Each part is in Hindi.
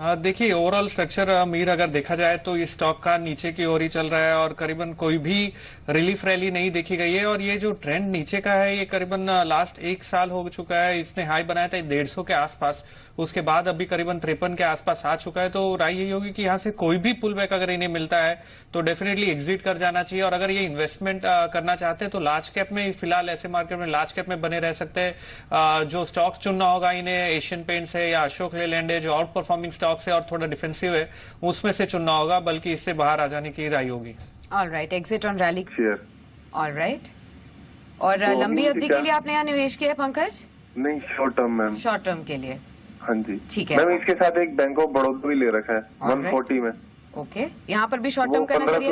हाँ, देखिए ओवरऑल स्ट्रक्चर अमीर अगर देखा जाए तो ये स्टॉक का नीचे की ओर ही चल रहा है और करीबन कोई भी रिलीफ रैली नहीं देखी गई है और ये जो ट्रेंड नीचे का है ये करीबन लास्ट एक साल हो चुका है इसने हाई बनाया था डेढ़ सौ के आसपास उसके बाद अभी करीबन त्रेपन के आसपास आ चुका है तो राय यही होगी कि यहाँ से कोई भी पुल बैक अगर इन्हें मिलता है तो डेफिनेटली एग्जिट कर जाना चाहिए और अगर ये इन्वेस्टमेंट करना चाहते हैं तो लार्ज कैप में फिलहाल ऐसे मार्केट में लार्ज कैप में बने रह सकते हैं जो स्टॉक्स चुनना होगा इन्हें एशियन पेंट्स है या अशोक लेलैंड है जो आउट परफॉर्मिंग स्टॉक स्टॉक्स है और थोड़ा डिफेंसिव है उसमें से चुनना होगा बल्कि इससे बाहर आ जाने की राय होगी all right exit on rally all right और तो लंबी अवधि के लिए आपने यहाँ निवेश किया है पंकज नहीं short term ma'am short term के लिए हाँ जी ठीक है मैम इसके साथ एक बैंक ऑफ बड़ौदा भी ले रखा है वन फोर्टी में ओके यहाँ पर भी शॉर्ट टर्म का नजरिया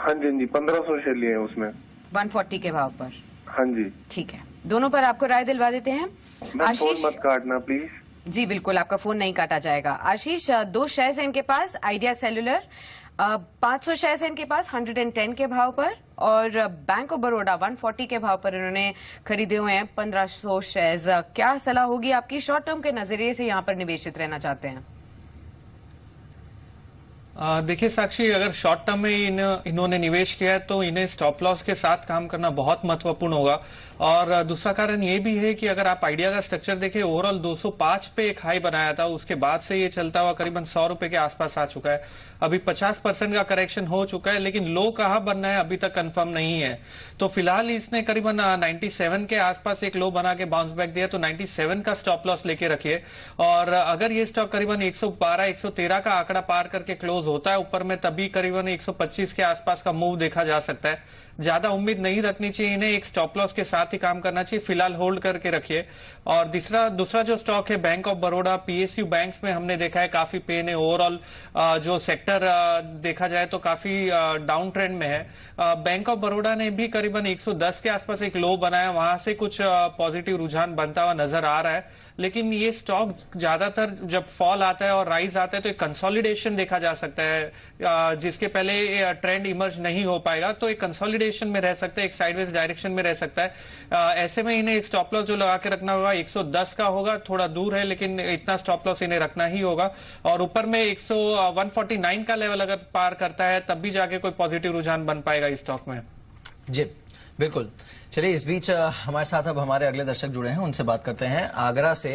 हाँ जी हाँ जी पंद्रह सौ शेयर लिए उसमें वन फोर्टी के भाव पर हाँ जी ठीक है दोनों पर आपको राय दिलवा देते हैं आशीष मत काटना प्लीज जी बिल्कुल आपका फोन नहीं काटा जाएगा आशीष दो शेयर्स हैं इनके पास आइडिया सेलुलर पांच सौ शेयर्स हैं इनके पास 110 के भाव पर और बैंक ऑफ बड़ोडा 140 के भाव पर इन्होंने खरीदे हुए हैं 1500 शेयर्स क्या सलाह होगी आपकी शॉर्ट टर्म के नजरिए से यहाँ पर निवेशित रहना चाहते हैं देखिए साक्षी अगर शॉर्ट टर्म में इन इन्होंने निवेश किया है तो इन्हें स्टॉप लॉस के साथ काम करना बहुत महत्वपूर्ण होगा और दूसरा कारण ये भी है कि अगर आप आइडिया का स्ट्रक्चर देखें ओवरऑल 205 पे एक हाई बनाया था उसके बाद से ये चलता हुआ करीबन सौ रुपए के आसपास आ चुका है अभी 50 परसेंट का करेक्शन हो चुका है लेकिन लो कहाँ बनना है अभी तक कन्फर्म नहीं है तो फिलहाल इसने करीबन नाइन्टी के आसपास एक लो बना के बाउंस बैक दिया तो नाइन्टी का स्टॉप लॉस लेके रखिए और अगर ये स्टॉक करीबन एक सौ का आंकड़ा पार करके क्लोज क्लोज होता है ऊपर में तभी करीबन 125 के आसपास का मूव देखा जा सकता है ज्यादा उम्मीद नहीं रखनी चाहिए इन्हें एक स्टॉप लॉस के साथ ही काम करना चाहिए फिलहाल होल्ड करके रखिए और दूसरा दूसरा जो स्टॉक है Bank of Baroda PSU banks में हमने देखा है काफी पेन है ओवरऑल जो सेक्टर देखा जाए तो काफी डाउन ट्रेंड में है बैंक ऑफ बड़ौदा ने भी करीबन एक के आसपास एक लो बनाया वहां से कुछ पॉजिटिव रुझान बनता हुआ नजर आ रहा है लेकिन ये स्टॉक ज्यादातर जब फॉल आता है और राइज आता है तो एक कंसोलिडेशन देखा जा सकता है जिसके पहले ट्रेंड इमर्ज नहीं हो पाएगा तो एक कंसोलिडेशन में रह सकता है एक साइडवेज डायरेक्शन में रह सकता है ऐसे में इन्हें एक स्टॉप लॉस जो लगा के रखना होगा 110 का होगा थोड़ा दूर है लेकिन इतना स्टॉप लॉस इन्हें रखना ही होगा और ऊपर में एक का लेवल अगर पार करता है तब भी जाके कोई पॉजिटिव रुझान बन पाएगा इस स्टॉक में जी बिल्कुल चलिए इस बीच हमारे साथ अब हमारे अगले दर्शक जुड़े हैं उनसे बात करते हैं आगरा से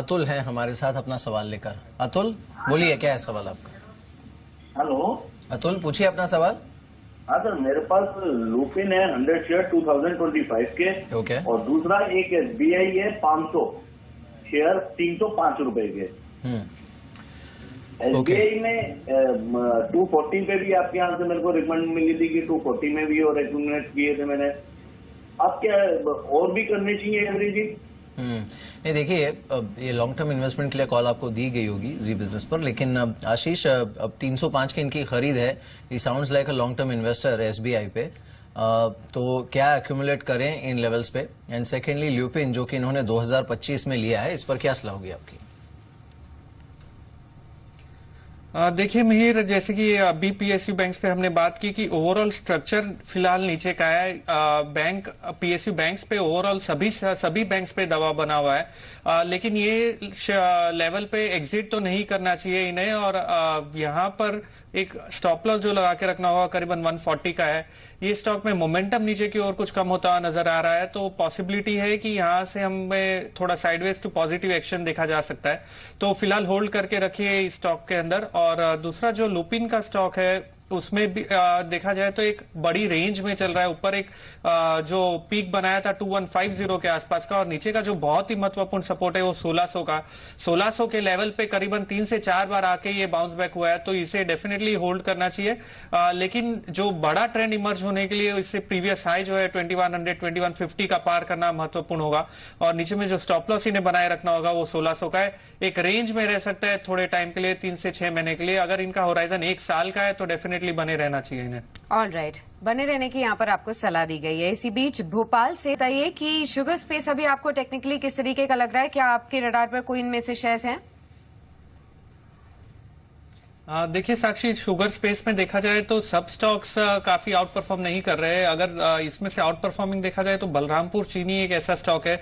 अतुल हैं हमारे साथ अपना सवाल लेकर अतुल बोलिए क्या है सवाल आपका हेलो अतुल पूछिए अपना सवाल हाँ सर मेरे पास लुपिन है hundred share two thousand twenty five के ओके okay. और दूसरा एक एस बी आई है पाँच सौ शेयर तीन सौ पाँच रूपए के हम्म। एसबीआई में टू फोर्टी पे भी आपके यहाँ से मेरे को रिकमेंड मिली थी कि टू फोर्टी में भी और किए थे मैंने अब क्या और भी करने चाहिए हम्म। नहीं देखिए ये लॉन्ग टर्म इन्वेस्टमेंट के लिए कॉल आपको दी गई होगी जी बिजनेस पर लेकिन आशीष अब 305 की इनकी खरीद है sounds like a long term investor SBI पे तो क्या एक्यूमुलेट करें इन लेवल्स पे एंड सेकेंडली ल्यूपिन जो कि इन्होंने 2025 में लिया है इस पर क्या सलाह होगी आपकी देखिए मिहिर जैसे कि पीएसयू बैंक्स पे हमने बात की कि ओवरऑल स्ट्रक्चर फिलहाल नीचे का है बैंक पीएसयू बैंक्स पे ओवरऑल सभी सभी बैंक्स पे दबाव बना हुआ है आ, लेकिन ये लेवल पे एग्जिट तो नहीं करना चाहिए इन्हें और यहाँ पर एक स्टॉप लॉस जो लगा के रखना होगा करीबन 140 का है ये स्टॉक में मोमेंटम नीचे की ओर कुछ कम होता नजर आ रहा है तो पॉसिबिलिटी है कि यहाँ से हमें थोड़ा साइडवेज टू पॉजिटिव एक्शन देखा जा सकता है तो फिलहाल होल्ड करके रखिए इस स्टॉक के अंदर और दूसरा जो लुपिन का स्टॉक है उसमें भी आ, देखा जाए तो एक बड़ी रेंज में चल रहा है ऊपर एक आ, जो पीक बनाया था 2150 के आसपास का और नीचे का जो बहुत ही महत्वपूर्ण सपोर्ट है वो 1600 का 1600 के लेवल पे करीबन तीन से चार बार आके ये बाउंस बैक हुआ है तो इसे डेफिनेटली होल्ड करना चाहिए लेकिन जो बड़ा ट्रेंड इमर्ज होने के लिए इससे प्रीवियस हाई जो है ट्वेंटी वन का पार करना महत्वपूर्ण होगा और नीचे में जो स्टॉप लॉस इन्हें बनाए रखना होगा वो सोलह का है एक रेंज में रह सकता है थोड़े टाइम के लिए तीन से छह महीने के लिए अगर इनका होराइजन एक साल का है तो डेफिनेट डेफिनेटली बने रहना चाहिए इन्हें ऑल राइट right. बने रहने की यहाँ पर आपको सलाह दी गई है इसी बीच भोपाल से बताइए कि शुगर स्पेस अभी आपको टेक्निकली किस तरीके का लग रहा है क्या आपके रडार पर कोई इनमें से शेयर्स हैं देखिए साक्षी शुगर स्पेस में देखा जाए तो सब स्टॉक्स काफी आउट परफॉर्म नहीं कर रहे हैं अगर इसमें से आउट परफॉर्मिंग देखा जाए तो बलरामपुर चीनी एक ऐसा स्टॉक है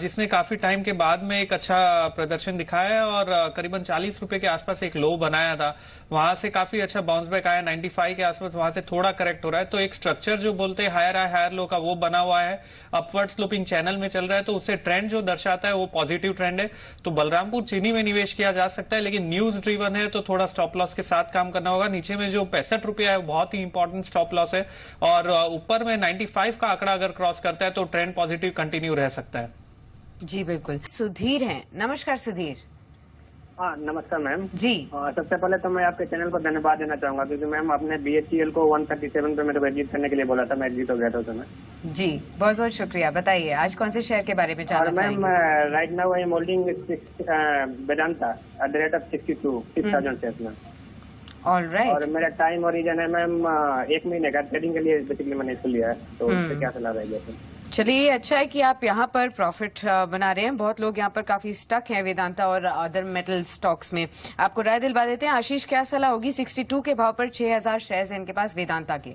जिसने काफी टाइम के बाद में एक अच्छा प्रदर्शन दिखाया है और करीबन चालीस रुपए के आसपास एक लो बनाया था वहां से काफी अच्छा बाउंस बैक आया नाइन्टी के आसपास वहां से थोड़ा करेक्ट हो रहा है तो एक स्ट्रक्चर जो बोलते हैं हायर आय हायर लो का वो बना हुआ है अपवर्ड स्लोपिंग चैनल में चल रहा है तो उससे ट्रेंड जो दर्शाता है वो पॉजिटिव ट्रेंड है तो बलरामपुर चीनी में निवेश किया जा सकता है लेकिन न्यूज ड्रीवन है तो थोड़ा स्टॉप लॉस के साथ काम करना होगा नीचे में जो पैंसठ रुपया है बहुत ही इंपॉर्टेंट स्टॉप लॉस है और ऊपर में 95 का आंकड़ा अगर क्रॉस करता है तो ट्रेंड पॉजिटिव कंटिन्यू रह सकता है जी बिल्कुल सुधीर है नमस्कार सुधीर हाँ नमस्कार मैम जी सबसे पहले तो मैं आपके चैनल पर धन्यवाद देना चाहूंगा क्योंकि मैम आपने बी एच ई एल को वन थर्टी सेवन पे मेरे को एग्जिट करने के लिए बोला था मैं एग्जिट हो गया था उसमें जी बहुत बहुत शुक्रिया बताइए आज कौन से शहर के बारे में चाह ma'am right now I am holding Vedanta at the rate of sixty two six thousand share ma'am Right. और मेरा टाइम और रीजन है मैम एक महीने का ट्रेडिंग के लिए बेसिकली मैंने इसको लिया है तो hmm. क्या सलाह रहेगी चलिए अच्छा है कि आप यहाँ पर प्रॉफिट बना रहे हैं बहुत लोग यहाँ पर काफी स्टक हैं वेदांता और अदर मेटल स्टॉक्स में आपको राय दिलवा देते हैं आशीष क्या सलाह होगी 62 के भाव पर 6000 शेयर्स हैं इनके पास वेदांता के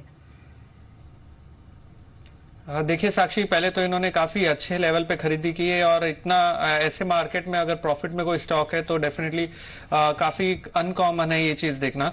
देखिए साक्षी पहले तो इन्होंने काफी अच्छे लेवल पे खरीदी की है और इतना ऐसे मार्केट में अगर प्रॉफिट में कोई स्टॉक है तो डेफिनेटली काफी अनकॉमन है ये चीज देखना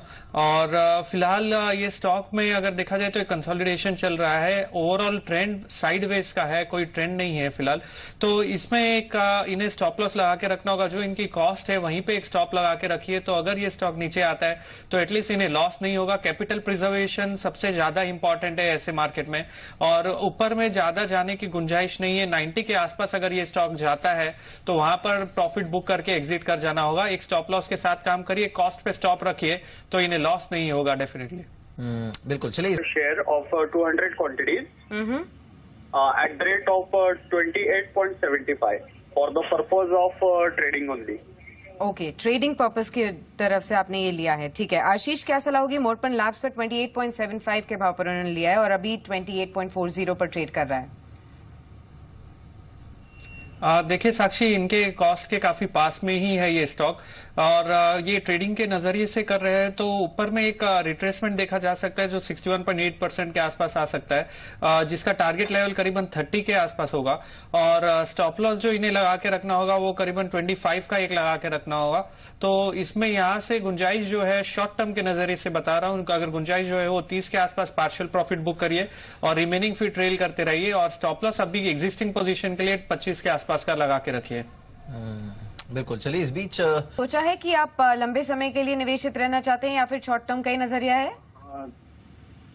और फिलहाल ये स्टॉक में अगर देखा जाए तो एक कंसोलिडेशन चल रहा है ओवरऑल ट्रेंड साइडवेज का है कोई ट्रेंड नहीं है फिलहाल तो इसमें एक इन्हें स्टॉप लॉस लगा के रखना होगा जो इनकी कॉस्ट है वहीं पे एक स्टॉप लगा के रखिए तो अगर ये स्टॉक नीचे आता है तो एटलीस्ट इन्हें लॉस नहीं होगा कैपिटल प्रिजर्वेशन सबसे ज्यादा इंपॉर्टेंट है ऐसे मार्केट में और ऊपर में ज्यादा जाने की गुंजाइश नहीं है 90 के आसपास अगर ये स्टॉक जाता है तो वहां पर प्रॉफिट बुक करके एग्जिट कर जाना होगा एक स्टॉप लॉस के साथ काम करिए कॉस्ट पे स्टॉप रखिए तो इन्हें लॉस नहीं होगा डेफिनेटली हम्म, बिल्कुल चलिए share of two hundred quantities at the rate of twenty eight point seventy five for the purpose of trading only okay trading purpose की तरफ से आपने ये लिया है ठीक है आशीष क्या सलाह होगी मोरपन लैब्स पर 28.75 के भाव पर उन्होंने लिया है और अभी 28.40 पर ट्रेड कर रहा है देखिए साक्षी इनके कॉस्ट के काफी पास में ही है ये स्टॉक और ये ट्रेडिंग के नजरिए से कर रहे हैं तो ऊपर में एक रिट्रेसमेंट देखा जा सकता है जो 61.8 परसेंट के आसपास आ सकता है जिसका टारगेट लेवल करीबन 30 के आसपास होगा और स्टॉप लॉस जो इन्हें लगा के रखना होगा वो करीबन 25 का एक लगा के रखना होगा तो इसमें यहाँ से गुंजाइश जो है शॉर्ट टर्म के नजरिए से बता रहा हूँ अगर गुंजाइश जो है वो तीस के आसपास पार्शियल प्रॉफिट बुक करिए और रिमेनिंग फिर ट्रेल करते रहिए और स्टॉप लॉस अभी एग्जिस्टिंग पोजिशन के लिए पच्चीस के आसपास आसपास का लगा के रखिए हम्म, बिल्कुल चलिए इस बीच सोचा है कि आप लंबे समय के लिए निवेशित रहना चाहते हैं या फिर शॉर्ट टर्म का ही नजरिया है हाँ,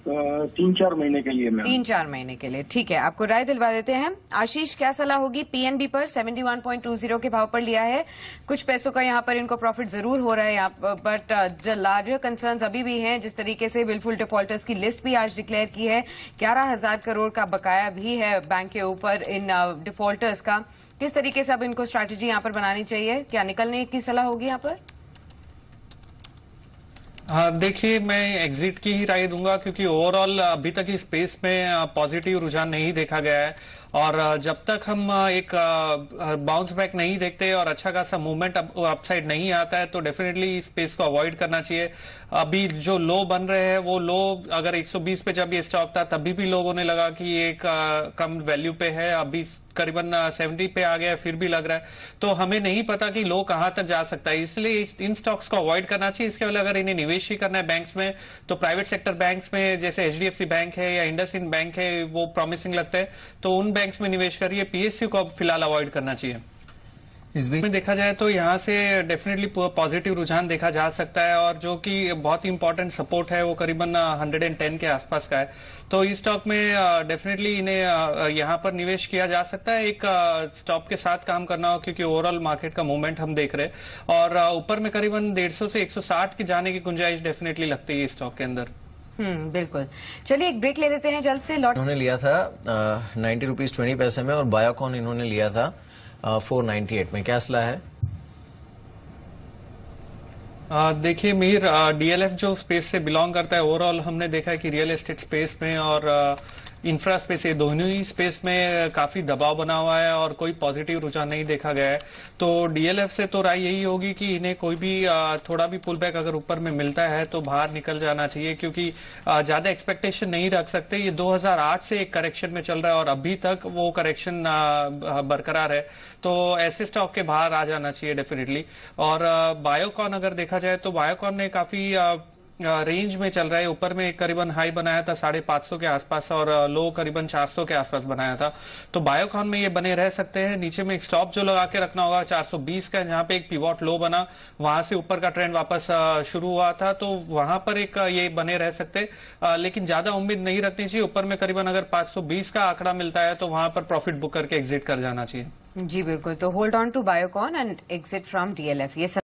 तीन चार महीने के लिए तीन चार महीने के लिए ठीक है आपको राय दिलवा देते हैं आशीष क्या सलाह होगी पीएनबी पर 71.20 के भाव पर लिया है कुछ पैसों का यहाँ पर इनको प्रॉफिट जरूर हो रहा है यहाँ बट द लार्जर कंसर्न अभी भी हैं जिस तरीके से विलफुल डिफॉल्टर्स की लिस्ट भी आज डिक्लेयर की है ग्यारह हजार करोड़ का बकाया भी है बैंक के ऊपर इन डिफॉल्टर्स uh, का किस तरीके से अब इनको स्ट्रैटेजी यहाँ पर बनानी चाहिए क्या निकलने की सलाह होगी यहाँ पर हाँ, देखिए मैं एग्जिट की ही राय दूंगा क्योंकि ओवरऑल अभी तक इस स्पेस में पॉजिटिव रुझान नहीं देखा गया है और जब तक हम एक बाउंस बैक नहीं देखते और अच्छा खासा मूवमेंट अपसाइड नहीं आता है तो डेफिनेटली इस स्पेस को अवॉइड करना चाहिए अभी जो लो बन रहे हैं वो लो अगर 120 पे जब ये स्टॉक था तभी भी लोगों ने लगा कि एक कम वैल्यू पे है अभी करीबन 70 पे आ गया फिर भी लग रहा है तो हमें नहीं पता कि लो कहां तक जा सकता है इसलिए इन स्टॉक्स को अवॉइड करना चाहिए इसके अलावा अगर इन्हें निवेश ही करना है बैंक्स में तो प्राइवेट सेक्टर बैंक्स में जैसे एचडीएफसी बैंक है या इंडस बैंक है वो प्रॉमिसिंग लगता है तो उन बैंक बैंक्स में निवेश करिए पीएसयू को फिलहाल अवॉइड करना चाहिए इस बीच में देखा जाए तो यहाँ से डेफिनेटली पॉजिटिव रुझान देखा जा सकता है और जो कि बहुत इंपॉर्टेंट सपोर्ट है वो करीबन 110 के आसपास का है तो इस स्टॉक में डेफिनेटली इन्हें यहाँ पर निवेश किया जा सकता है एक स्टॉप के साथ काम करना हो क्योंकि ओवरऑल मार्केट का मूवमेंट हम देख रहे हैं और ऊपर में करीबन डेढ़ से एक के जाने की गुंजाइश डेफिनेटली लगती है स्टॉक के अंदर हम्म बिल्कुल चलिए एक ब्रेक ले लेते हैं जल्द से लॉट इन्होंने लिया था नाइन्टी रुपीज ट्वेंटी पैसे में और बायोकॉन इन्होंने लिया था फोर नाइन्टी एट में क्या असला है देखिए मीर डीएलएफ जो स्पेस से बिलोंग करता है ओवरऑल हमने देखा है कि रियल एस्टेट स्पेस में और आ, इंफ्रा स्पेस ये दोनों ही स्पेस में काफी दबाव बना हुआ है और कोई पॉजिटिव रुझान नहीं देखा गया है तो डीएलएफ से तो राय यही होगी कि इन्हें कोई भी थोड़ा भी पुल बैक अगर ऊपर में मिलता है तो बाहर निकल जाना चाहिए क्योंकि ज्यादा एक्सपेक्टेशन नहीं रख सकते ये 2008 से एक करेक्शन में चल रहा है और अभी तक वो करेक्शन बरकरार है तो ऐसे स्टॉक के बाहर आ जाना चाहिए डेफिनेटली और बायोकॉन अगर देखा जाए तो बायोकॉन ने काफी रेंज में चल रहा है ऊपर में करीबन हाई बनाया था साढ़े पांच सौ के आसपास और लो करीबन चार सौ के आसपास बनाया था तो बायोकॉन में ये बने रह सकते हैं नीचे में एक स्टॉप जो लगा के रखना होगा 420 का जहां पे एक पिवॉट लो बना वहां से ऊपर का ट्रेंड वापस शुरू हुआ था तो वहां पर एक ये बने रह सकते लेकिन ज्यादा उम्मीद नहीं रखनी चाहिए ऊपर में करीबन अगर पांच का आंकड़ा मिलता है तो वहां पर प्रॉफिट बुक करके एग्जिट कर जाना चाहिए जी बिल्कुल तो hold on to Biocon and exit from DLF ये